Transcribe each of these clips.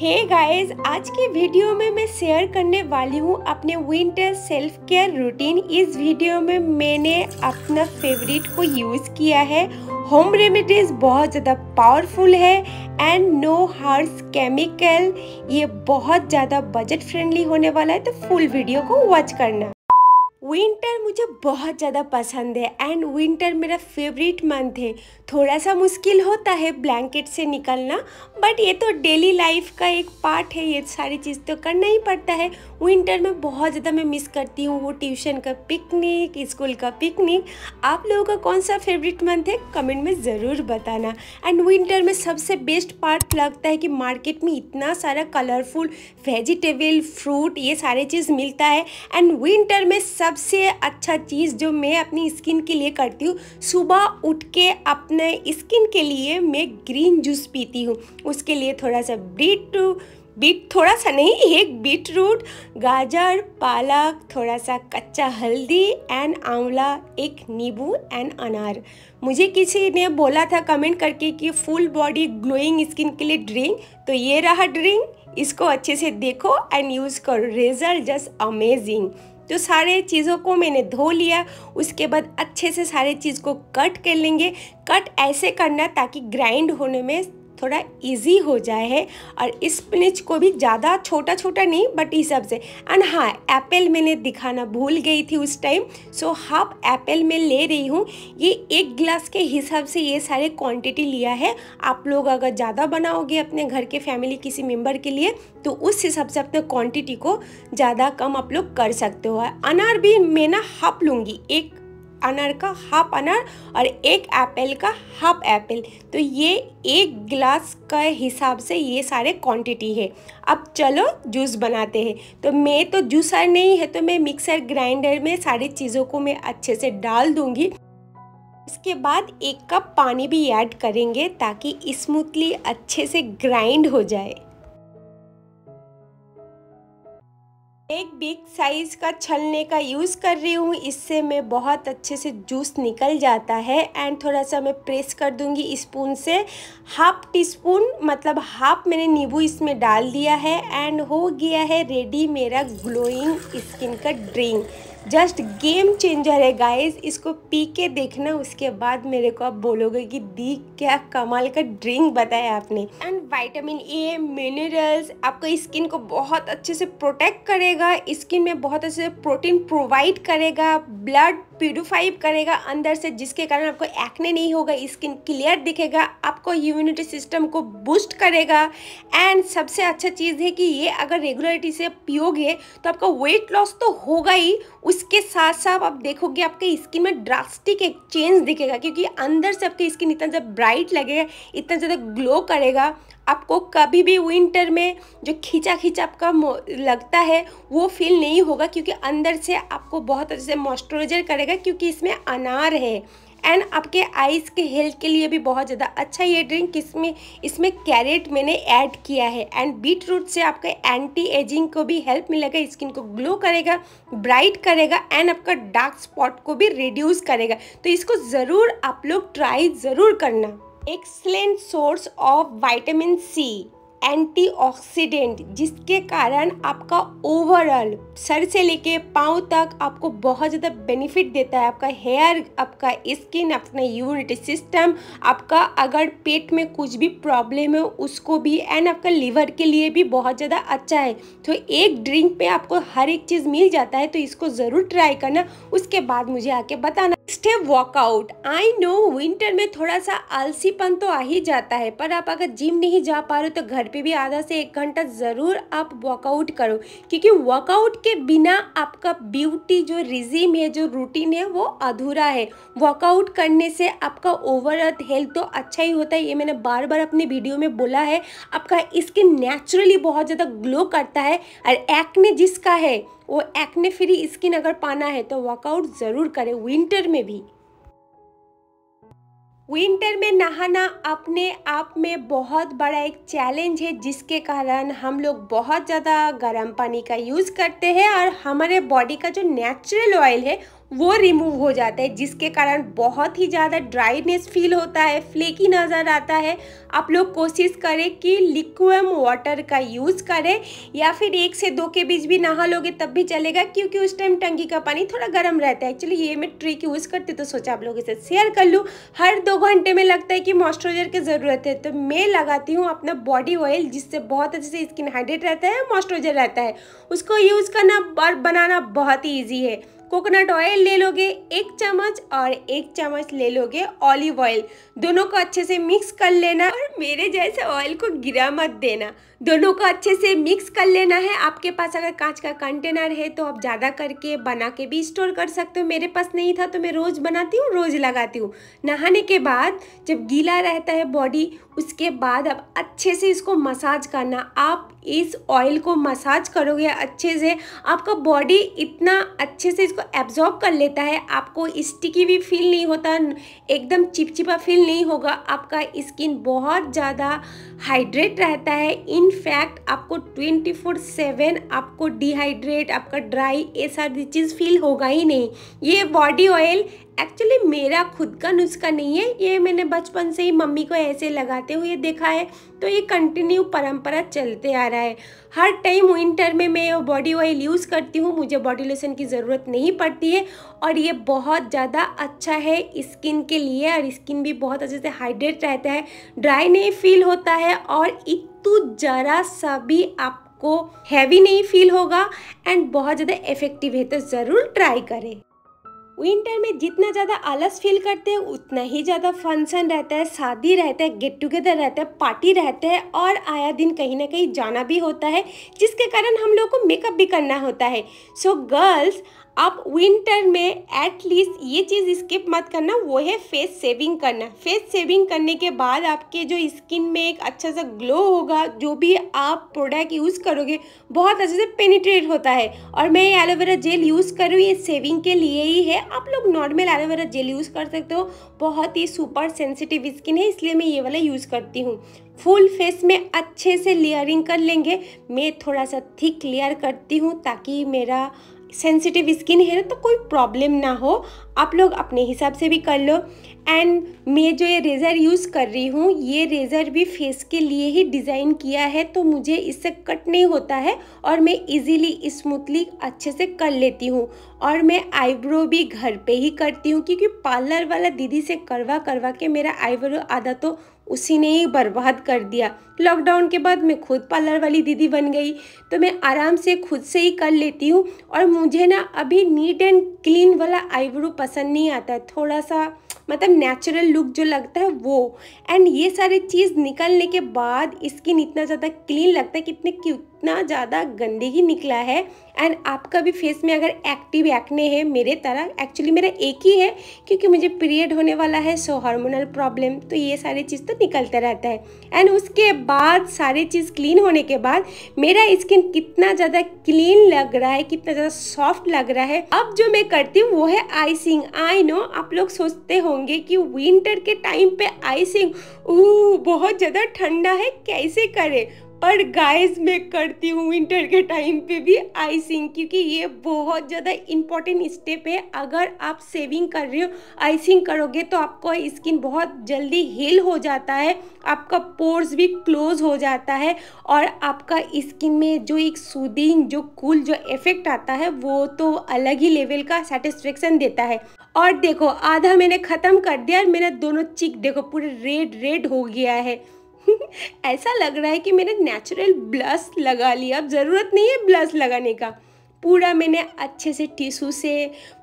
हे hey guys आज की video में मैं शेयर करने वाली हूँ अपने विंटर सेल्फ केयर रूटीन इस वीडियो में मैंने अपना फेवरेट को यूज़ किया है होम रेमेडीज बहुत ज़्यादा पावरफुल है एंड नो हार्स केमिकल ये बहुत ज़्यादा बजट फ्रेंडली होने वाला है तो फुल वीडियो को वॉच करना विंटर मुझे बहुत ज़्यादा पसंद है एंड विंटर मेरा फेवरेट मंथ है थोड़ा सा मुश्किल होता है ब्लैंकेट से निकलना बट ये तो डेली लाइफ का एक पार्ट है ये सारी चीज़ तो करना ही पड़ता है विंटर में बहुत ज़्यादा मैं मिस करती हूँ वो ट्यूशन का पिकनिक स्कूल का पिकनिक आप लोगों का कौन सा फेवरेट मंथ है कमेंट में ज़रूर बताना एंड विंटर में सबसे बेस्ट पार्ट लगता है कि मार्केट में इतना सारा कलरफुल वेजिटेबल फ्रूट ये सारे चीज़ मिलता है एंड विंटर में सब सबसे अच्छा चीज़ जो मैं अपनी स्किन के लिए करती हूँ सुबह उठ के अपने स्किन के लिए मैं ग्रीन जूस पीती हूँ उसके लिए थोड़ा सा बीट बीट थोड़ा सा नहीं एक बीट रूट गाजर पालक थोड़ा सा कच्चा हल्दी एंड आंवला एक नींबू एंड अनार मुझे किसी ने बोला था कमेंट करके कि फुल बॉडी ग्लोइंग स्किन के लिए ड्रिंक तो ये रहा ड्रिंक इसको अच्छे से देखो एंड यूज़ करो रिजल्ट जस्ट अमेजिंग तो सारे चीज़ों को मैंने धो लिया उसके बाद अच्छे से सारे चीज़ को कट कर लेंगे कट ऐसे करना ताकि ग्राइंड होने में थोड़ा इजी हो जाए है और स्पिनिच को भी ज़्यादा छोटा छोटा नहीं बट इस हिसाब से एंड हाँ एप्पल मैंने दिखाना भूल गई थी उस टाइम सो हाफ एप्पल मैं ले रही हूँ ये एक गिलास के हिसाब से ये सारे क्वांटिटी लिया है आप लोग अगर ज़्यादा बनाओगे अपने घर के फैमिली किसी मेम्बर के लिए तो उस हिसाब से अपने क्वान्टिटी को ज़्यादा कम आप लोग कर सकते हो अनार भी मैं ना हाफ लूँगी एक अनार का हाफ अनार और एक एप्पल का हाफ एप्पल तो ये एक गिलास का हिसाब से ये सारे क्वांटिटी है अब चलो जूस बनाते हैं तो मैं तो जूसर नहीं है तो मैं मिक्सर ग्राइंडर में सारी चीज़ों को मैं अच्छे से डाल दूँगी इसके बाद एक कप पानी भी ऐड करेंगे ताकि स्मूथली अच्छे से ग्राइंड हो जाए एक बिग साइज़ का छलने का यूज़ कर रही हूँ इससे मैं बहुत अच्छे से जूस निकल जाता है एंड थोड़ा सा मैं प्रेस कर दूँगी स्पून से हाफ टी स्पून मतलब हाफ मैंने नींबू इसमें डाल दिया है एंड हो गया है रेडी मेरा ग्लोइंग स्किन का ड्रिंक जस्ट गेम चेंजर है गाइस इसको पी के देखना उसके बाद मेरे को आप बोलोगे कि दी क्या कमाल का ड्रिंक बताया आपने एंड वाइटामिन ए मिनरल्स आपका स्किन को बहुत अच्छे से प्रोटेक्ट करेगा स्किन में बहुत अच्छे से प्रोटीन प्रोवाइड करेगा ब्लड प्यूरिफाई करेगा अंदर से जिसके कारण आपको एक्ने नहीं होगा स्किन क्लियर दिखेगा आपको इम्यूनिटी सिस्टम को बूस्ट करेगा एंड सबसे अच्छा चीज़ है कि ये अगर रेगुलरिटी से पियोगे तो आपका वेट लॉस तो होगा ही उसके साथ साथ आप देखोगे आपके स्किन में ड्रास्टिक एक चेंज दिखेगा क्योंकि अंदर से आपकी स्किन इतना ज़्यादा ब्राइट लगेगा इतना ज़्यादा ग्लो करेगा आपको कभी भी विंटर में जो खींचा खींचा आपका लगता है वो फील नहीं होगा क्योंकि अंदर से आपको बहुत अच्छे से मॉइस्चराइजर करेगा क्योंकि इसमें अनार है एंड आपके आइज़ के हेल्थ के लिए भी बहुत ज़्यादा अच्छा ये ड्रिंक इसमें इसमें कैरेट मैंने ऐड किया है एंड बीट रूट से आपके एंटी एजिंग को भी हेल्प मिलेगा स्किन को ग्लो करेगा ब्राइट करेगा एंड आपका डार्क स्पॉट को भी रिड्यूस करेगा तो इसको ज़रूर आप लोग ट्राई ज़रूर करना excellent source of vitamin C antioxidant जिसके कारण आपका ओवरऑल सर से लेके पाँव तक आपको बहुत ज़्यादा बेनिफिट देता है आपका हेयर आपका स्किन अपना यूनिटी सिस्टम आपका अगर पेट में कुछ भी प्रॉब्लम है उसको भी एंड आपका लीवर के लिए भी बहुत ज़्यादा अच्छा है तो एक ड्रिंक पे आपको हर एक चीज़ मिल जाता है तो इसको ज़रूर ट्राई करना उसके बाद मुझे आके बताना नेक्स्ट है वॉकआउट आई नो विंटर में थोड़ा सा आलसीपन तो आ ही जाता है पर आप अगर जिम नहीं जा पा रहे हो तो घर पे भी आधा से एक घंटा ज़रूर आप वॉकआउट करो क्योंकि वॉकआउट के बिना आपका ब्यूटी जो रिजीम है जो रूटीन है वो अधूरा है वॉकआउट करने से आपका ओवरऑल हेल्थ तो अच्छा ही होता है ये मैंने बार बार अपने वीडियो में बोला है आपका स्किन नेचुरली बहुत ज़्यादा ग्लो करता है और एक्ने जिसका है वो एक्ने फ्री स्किन अगर पाना है तो वर्कआउट ज़रूर करें विंटर में भी विंटर में नहाना अपने आप में बहुत बड़ा एक चैलेंज है जिसके कारण हम लोग बहुत ज़्यादा गर्म पानी का यूज़ करते हैं और हमारे बॉडी का जो नेचुरल ऑयल है वो रिमूव हो जाता है जिसके कारण बहुत ही ज़्यादा ड्राईनेस फील होता है फ्लेकी नज़र आता है आप लोग कोशिश करें कि लिक्वम वाटर का यूज़ करें या फिर एक से दो के बीच भी नहा लोगे तब भी चलेगा क्योंकि उस टाइम टंकी का पानी थोड़ा गर्म रहता है एक्चुअली ये मैं ट्रिक यूज़ करती तो सोचा आप लोगों से शेयर कर लूँ हर दो घंटे में लगता है कि मॉइस्चराइजर की ज़रूरत है तो मैं लगाती हूँ अपना बॉडी ऑयल जिससे बहुत अच्छे से स्किन हाइड्रेट रहता है मॉइस्चराइजर रहता है उसको यूज़ करना और बनाना बहुत ही ईजी है कोकोनट ऑयल ले लोगे एक चम्मच और एक चम्मच ले लोगे ऑलिव ऑयल दोनों को अच्छे से मिक्स कर लेना और मेरे जैसे ऑयल को गिरा मत देना दोनों को अच्छे से मिक्स कर लेना है आपके पास अगर कांच का कंटेनर है तो आप ज़्यादा करके बना के भी स्टोर कर सकते हो मेरे पास नहीं था तो मैं रोज़ बनाती हूँ रोज़ लगाती हूँ नहाने के बाद जब गीला रहता है बॉडी उसके बाद अब अच्छे से इसको मसाज करना आप इस ऑयल को मसाज करोगे अच्छे से आपका बॉडी इतना अच्छे से इसको एब्जॉर्ब कर लेता है आपको स्टिकी भी फील नहीं होता एकदम चिपचिपा फील नहीं होगा आपका स्किन बहुत ज़्यादा हाइड्रेट रहता है इन इनफैक्ट आपको 24/7 आपको डिहाइड्रेट आपका ड्राई ये सारी चीज़ फील होगा ही नहीं ये बॉडी ऑयल एक्चुअली मेरा खुद का नुस्खा नहीं है ये मैंने बचपन से ही मम्मी को ऐसे लगाते हुए देखा है तो ये कंटिन्यू परंपरा चलते आ रहा है हर टाइम विंटर में मैं बॉडी ऑयल यूज़ करती हूँ मुझे बॉडी लोशन की ज़रूरत नहीं पड़ती है और ये बहुत ज़्यादा अच्छा है स्किन के लिए और स्किन भी बहुत अच्छे से हाइड्रेट रहता है ड्राई नहीं फील होता है और तो ज़रा सा भी आपको हैवी नहीं फील होगा एंड बहुत ज़्यादा इफ़ेक्टिव है तो ज़रूर ट्राई करें विंटर में जितना ज़्यादा आलस फील करते हैं उतना ही ज़्यादा फंक्शन रहता है शादी रहता है गेट टुगेदर रहता है पार्टी रहता है और आया दिन कहीं ना कहीं जाना भी होता है जिसके कारण हम लोग को मेकअप भी करना होता है सो so, गर्ल्स आप विंटर में एटलीस्ट ये चीज़ स्किप मत करना वो है फेस सेविंग करना फेस सेविंग करने के बाद आपके जो स्किन में एक अच्छा सा ग्लो होगा जो भी आप प्रोडक्ट यूज़ करोगे बहुत अच्छे से पेनिट्रेट होता है और मैं ये एलोवेरा जेल यूज़ कर रही हूँ ये सेविंग के लिए ही है आप लोग नॉर्मल एलोवेरा जेल यूज़ कर सकते हो बहुत ही सुपर सेंसिटिव स्किन है इसलिए मैं ये वाला यूज़ करती हूँ फुल फेस में अच्छे से लेयरिंग कर लेंगे मैं थोड़ा सा थिक लेयर करती हूँ ताकि मेरा सेंसिटिव स्किन है ना तो कोई प्रॉब्लम ना हो आप लोग अपने हिसाब से भी कर लो एंड मैं जो ये रेज़र यूज़ कर रही हूँ ये रेज़र भी फेस के लिए ही डिज़ाइन किया है तो मुझे इससे कट नहीं होता है और मैं इजीली स्मूथली अच्छे से कर लेती हूँ और मैं आईब्रो भी घर पे ही करती हूँ क्योंकि पार्लर वाला दीदी से करवा करवा के मेरा आईब्रो आधा तो उसी ने ही बर्बाद कर दिया लॉकडाउन के बाद मैं खुद पार्लर वाली दीदी बन गई तो मैं आराम से खुद से ही कर लेती हूँ और मुझे ना अभी नीट एंड क्लीन वाला आईब्रो पसंद नहीं आता है थोड़ा सा मतलब नेचुरल लुक जो लगता है वो एंड ये सारी चीज़ निकलने के बाद स्किन इतना ज़्यादा क्लीन लगता है कि इतने इतना ज़्यादा गंदगी निकला है एंड आपका भी फेस में अगर एक्टिव एक्ने हैं मेरे तरह एक्चुअली मेरा एक ही है क्योंकि मुझे पीरियड होने वाला है सो हार्मोनल प्रॉब्लम तो ये सारी चीज़ तो निकलते रहता है एंड उसके बाद सारी चीज़ क्लीन होने के बाद मेरा स्किन कितना ज़्यादा क्लीन लग रहा है कितना ज़्यादा सॉफ्ट लग रहा है अब जो मैं करती हूँ वो है आइसिंग आई नो आप लोग सोचते होंगे कि विंटर के टाइम पे आइसिंग ऊ बहुत ज़्यादा ठंडा है कैसे करें पर गाइस मैं करती हूँ विंटर के टाइम पे भी आइसिंग क्योंकि ये बहुत ज़्यादा इम्पॉर्टेंट स्टेप है अगर आप सेविंग कर रहे हो आइसिंग करोगे तो आपका स्किन बहुत जल्दी हील हो जाता है आपका पोर्स भी क्लोज हो जाता है और आपका स्किन में जो एक सूदिंग जो कूल जो इफेक्ट आता है वो तो अलग ही लेवल का सेटिस्फेक्शन देता है और देखो आधा मैंने ख़त्म कर दिया और मेरा दोनों चिक देखो पूरे रेड रेड हो गया है ऐसा लग रहा है कि मैंने नेचुरल ब्लश लगा लिया अब ज़रूरत नहीं है ब्लश लगाने का पूरा मैंने अच्छे से टिशू से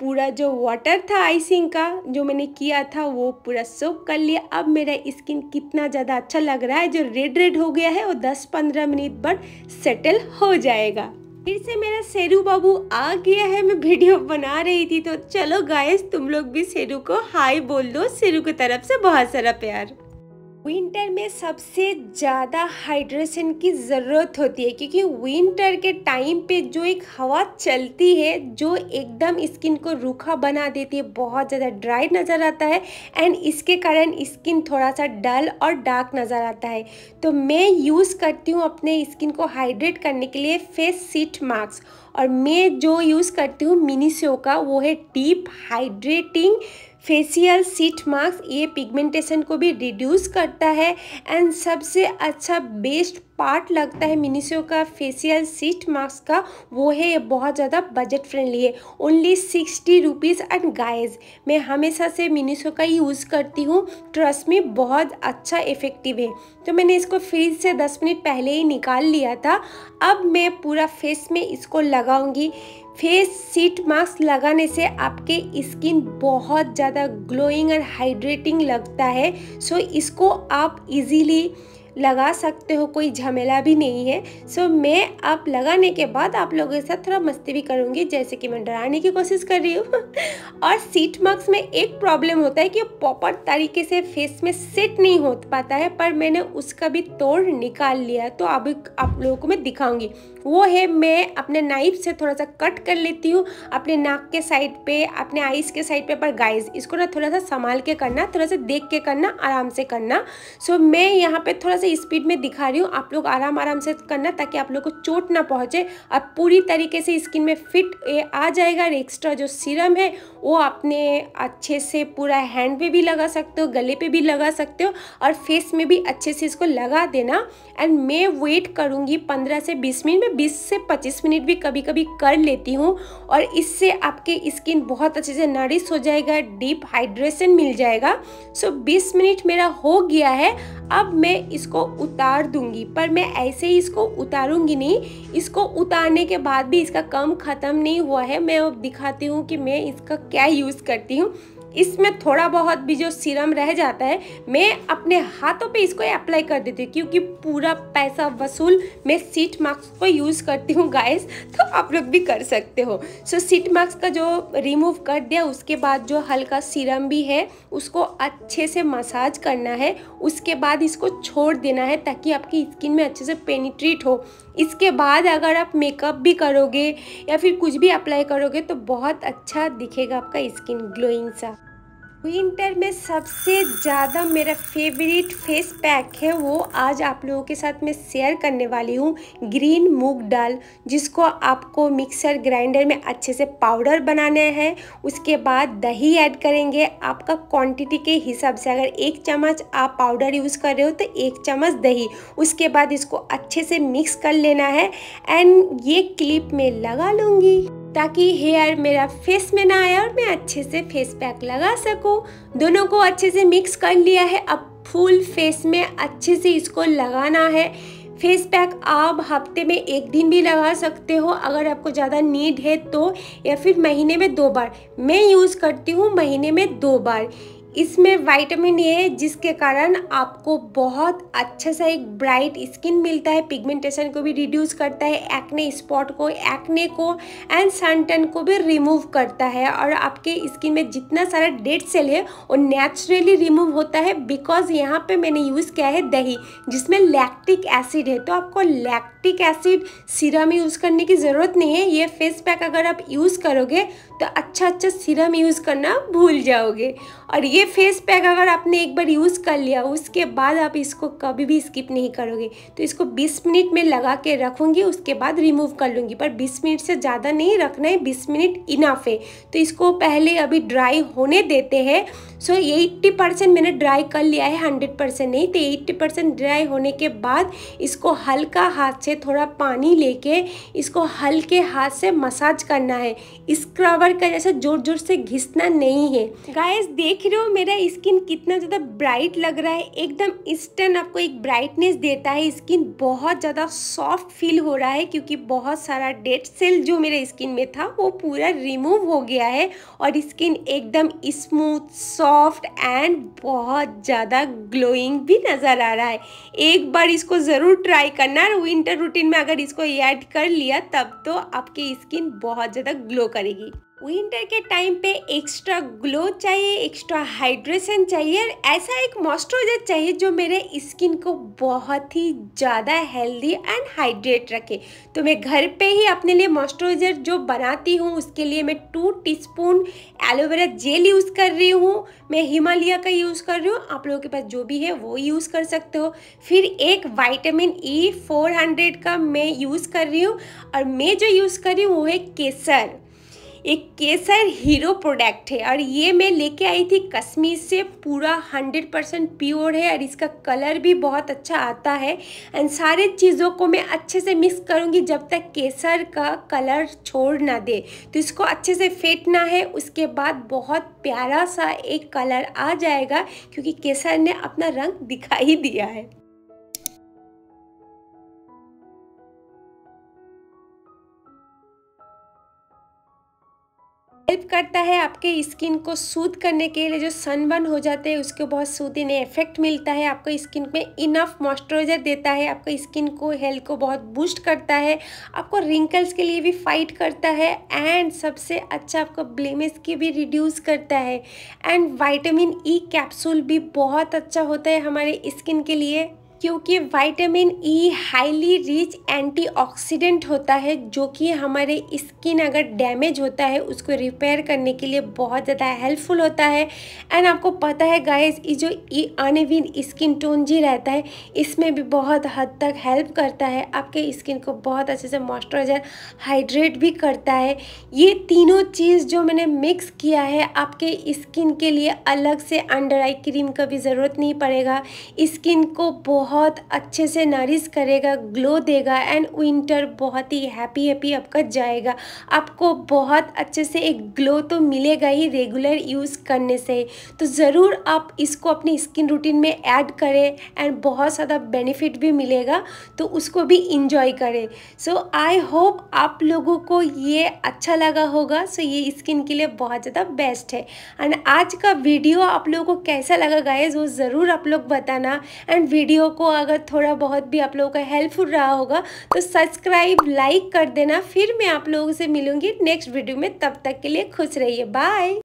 पूरा जो वाटर था आइसिंग का जो मैंने किया था वो पूरा सोक कर लिया अब मेरा स्किन कितना ज़्यादा अच्छा लग रहा है जो रेड रेड हो गया है वो 10-15 मिनट बाद सेटल हो जाएगा फिर से मेरा शेरू बाबू आ गया है मैं वीडियो बना रही थी तो चलो गाइस तुम लोग भी शेरू को हाय बोल दो शेरू की तरफ से बहुत सारा प्यार विंटर में सबसे ज़्यादा हाइड्रेशन की ज़रूरत होती है क्योंकि विंटर के टाइम पे जो एक हवा चलती है जो एकदम स्किन को रूखा बना देती है बहुत ज़्यादा ड्राई नज़र आता है एंड इसके कारण स्किन थोड़ा सा डल और डार्क नज़र आता है तो मैं यूज़ करती हूँ अपने स्किन को हाइड्रेट करने के लिए फेस सीट मास्क और मैं जो यूज़ करती हूँ मिनीसो का वो है deep hydrating facial sheet masks ये पिगमेंटेशन को भी रिड्यूस करता है एंड सबसे अच्छा बेस्ट पार्ट लगता है मिनिसो का फेसियल सीट मास्क का वो है बहुत ज़्यादा बजट फ्रेंडली है only sixty rupees and guys मैं हमेशा से मिनिसो का यूज़ करती हूँ ट्रस्ट में बहुत अच्छा इफ़ेक्टिव है तो मैंने इसको फ्रिज से दस मिनट पहले ही निकाल लिया था अब मैं पूरा फेस में इसको लगाऊंगी फेस सीट मास्क लगाने से आपके स्किन बहुत ज़्यादा ग्लोइंग और हाइड्रेटिंग लगता है सो इसको आप इजीली लगा सकते हो कोई झमेला भी नहीं है सो मैं आप लगाने के बाद आप लोगों के साथ थोड़ा मस्ती भी करूँगी जैसे कि मैं डराने की कोशिश कर रही हूँ और सीट मार्क्स में एक प्रॉब्लम होता है कि प्रॉपर तरीके से फेस में सेट नहीं हो पाता है पर मैंने उसका भी तोड़ निकाल लिया तो अब आप लोगों को मैं दिखाऊँगी वो है मैं अपने नाइफ से थोड़ा सा कट कर लेती हूँ अपने नाक के साइड पे अपने आइस के साइड पे पर गाइस इसको ना थोड़ा सा संभाल के करना थोड़ा सा देख के करना आराम से करना सो so, मैं यहाँ पे थोड़ा सा स्पीड में दिखा रही हूँ आप लोग आराम आराम से करना ताकि आप लोग को चोट ना पहुँचे और पूरी तरीके से स्किन में फिट आ जाएगा एक्स्ट्रा जो सीरम है वो आपने अच्छे से पूरा हैंड पे भी लगा सकते हो गले पे भी लगा सकते हो और फेस में भी अच्छे से इसको लगा देना एंड मैं वेट करूँगी पंद्रह से बीस मिनट में बीस से पच्चीस मिनट भी कभी कभी कर लेती हूँ और इससे आपके स्किन बहुत अच्छे से नरिश हो जाएगा डीप हाइड्रेशन मिल जाएगा सो बीस मिनट मेरा हो गया है अब मैं इसको उतार दूंगी पर मैं ऐसे ही इसको उतारूंगी नहीं इसको उतारने के बाद भी इसका कम ख़त्म नहीं हुआ है मैं अब दिखाती हूँ कि मैं इसका क्या क्या यूज़ करती हूँ इसमें थोड़ा बहुत भी जो सीरम रह जाता है मैं अपने हाथों पे इसको अप्लाई कर देती हूँ क्योंकि पूरा पैसा वसूल मैं सीट मास्क को यूज़ करती हूँ गाइस तो आप लोग भी कर सकते हो सो so, सीट मास्क का जो रिमूव कर दिया उसके बाद जो हल्का सीरम भी है उसको अच्छे से मसाज करना है उसके बाद इसको छोड़ देना है ताकि आपकी स्किन में अच्छे से पेनिट्रेट हो इसके बाद अगर आप मेकअप भी करोगे या फिर कुछ भी अप्लाई करोगे तो बहुत अच्छा दिखेगा आपका स्किन ग्लोइंग सा विंटर में सबसे ज़्यादा मेरा फेवरेट फेस पैक है वो आज आप लोगों के साथ मैं शेयर करने वाली हूँ ग्रीन मूग डाल जिसको आपको मिक्सर ग्राइंडर में अच्छे से पाउडर बनाना है उसके बाद दही ऐड करेंगे आपका क्वांटिटी के हिसाब से अगर एक चम्मच आप पाउडर यूज़ कर रहे हो तो एक चम्मच दही उसके बाद इसको अच्छे से मिक्स कर लेना है एंड ये क्लिप में लगा लूँगी ताकि हेयर मेरा फेस में ना आए और मैं अच्छे से फेस पैक लगा सकूं दोनों को अच्छे से मिक्स कर लिया है अब फुल फेस में अच्छे से इसको लगाना है फेस पैक आप हफ्ते में एक दिन भी लगा सकते हो अगर आपको ज़्यादा नीड है तो या फिर महीने में दो बार मैं यूज़ करती हूँ महीने में दो बार इसमें विटामिन ए जिसके कारण आपको बहुत अच्छा सा एक ब्राइट स्किन मिलता है पिगमेंटेशन को भी रिड्यूस करता है एक्ने स्पॉट को एक्ने को एंड सनटन को भी रिमूव करता है और आपके स्किन में जितना सारा डेड सेल है वो नेचुरली रिमूव होता है बिकॉज यहाँ पे मैंने यूज़ किया है दही जिसमें लैक्टिक एसिड है तो आपको लैक्टिक एसिड सीरम यूज़ करने की ज़रूरत नहीं है ये फेस पैक अगर आप यूज़ करोगे तो अच्छा अच्छा सीरम यूज़ करना भूल जाओगे और ये फेस पैक अगर आपने एक बार यूज़ कर लिया उसके बाद आप इसको कभी भी स्किप नहीं करोगे तो इसको 20 मिनट में लगा के रखूँगी उसके बाद रिमूव कर लूँगी पर 20 मिनट से ज़्यादा नहीं रखना है 20 मिनट इनाफ है तो इसको पहले अभी ड्राई होने देते हैं सो एट्टी परसेंट मैंने ड्राई कर लिया है हंड्रेड परसेंट नहीं तो एट्टी परसेंट ड्राई होने के बाद इसको हल्का हाथ से थोड़ा पानी लेके इसको हल्के हाथ से मसाज करना है स्क्रबर का जैसे ज़ोर ज़ोर से घिसना नहीं है गाइस देख रहे हो मेरा स्किन कितना ज़्यादा ब्राइट लग रहा है एकदम इंस्टेंट आपको एक ब्राइटनेस देता है स्किन बहुत ज़्यादा सॉफ्ट फील हो रहा है क्योंकि बहुत सारा डेड सेल जो मेरे स्किन में था वो पूरा रिमूव हो गया है और स्किन एकदम स्मूथ सॉफ्ट सॉफ्ट एंड बहुत ज़्यादा ग्लोइंग भी नज़र आ रहा है एक बार इसको ज़रूर ट्राई करना और विंटर रूटीन में अगर इसको ऐड कर लिया तब तो आपकी स्किन बहुत ज़्यादा ग्लो करेगी विंटर के टाइम पे एक्स्ट्रा ग्लो चाहिए एक्स्ट्रा हाइड्रेशन चाहिए ऐसा एक मॉइस्चराइजर चाहिए जो मेरे स्किन को बहुत ही ज़्यादा हेल्दी एंड हाइड्रेट रखे तो मैं घर पे ही अपने लिए मॉइस्चराइजर जो बनाती हूँ उसके लिए मैं two teaspoon aloe vera gel use कर रही हूँ मैं हिमालय का यूज़ कर रही हूँ आप लोगों के पास जो भी है वो यूज़ कर सकते हो फिर एक वाइटामिन ई फोर का मैं यूज़ कर रही हूँ और मैं जो यूज़ कर रही हूँ वो है केसर एक केसर हीरो प्रोडक्ट है और ये मैं लेके आई थी कश्मीर से पूरा हंड्रेड परसेंट प्योर है और इसका कलर भी बहुत अच्छा आता है एंड सारे चीज़ों को मैं अच्छे से मिक्स करूँगी जब तक केसर का कलर छोड़ ना दे तो इसको अच्छे से फेंटना है उसके बाद बहुत प्यारा सा एक कलर आ जाएगा क्योंकि केसर ने अपना रंग दिखाई दिया है हेल्प करता है आपके स्किन को सूद करने के लिए जो सनबर्न हो जाते हैं उसके बहुत सूदिंग इफेक्ट मिलता है आपको स्किन में इनफ मॉइस्चराइजर देता है आपको स्किन को हेल्थ को बहुत बूस्ट करता है आपको रिंकल्स के लिए भी फाइट करता है एंड सबसे अच्छा आपको ब्लेमिस की भी रिड्यूस करता है एंड वाइटामिन ई कैप्सूल भी बहुत अच्छा होता है हमारे स्किन के लिए क्योंकि vitamin E highly rich antioxidant होता है जो कि हमारे स्किन अगर डैमेज होता है उसको रिपेयर करने के लिए बहुत ज़्यादा हेल्पफुल होता है एंड आपको पता है गाइस ये जो ई वीन स्किन टोन जी रहता है इसमें भी बहुत हद तक हेल्प करता है आपके स्किन को बहुत अच्छे से मॉइस्चराइजर हाइड्रेट भी करता है ये तीनों चीज़ जो मैंने मिक्स किया है आपके स्किन के लिए अलग से अंडर आई क्रीम का भी ज़रूरत नहीं पड़ेगा स्किन को बहुत बहुत अच्छे से नरिश करेगा ग्लो देगा एंड विंटर बहुत ही हैप्पी हैप्पी आपका जाएगा आपको बहुत अच्छे से एक ग्लो तो मिलेगा ही रेगुलर यूज़ करने से तो ज़रूर आप इसको अपनी स्किन रूटीन में ऐड करें एंड बहुत ज़्यादा बेनिफिट भी मिलेगा तो उसको भी इंजॉय करें सो आई होप आप लोगों को ये अच्छा लगा होगा सो so ये स्किन के लिए बहुत ज़्यादा बेस्ट है एंड आज का वीडियो आप लोगों को कैसा लगा गाइज वो ज़रूर आप लोग बताना एंड वीडियो को अगर थोड़ा बहुत भी आप लोगों का हेल्पफुल रहा होगा तो सब्सक्राइब लाइक कर देना फिर मैं आप लोगों से मिलूंगी नेक्स्ट वीडियो में तब तक के लिए खुश रहिए बाय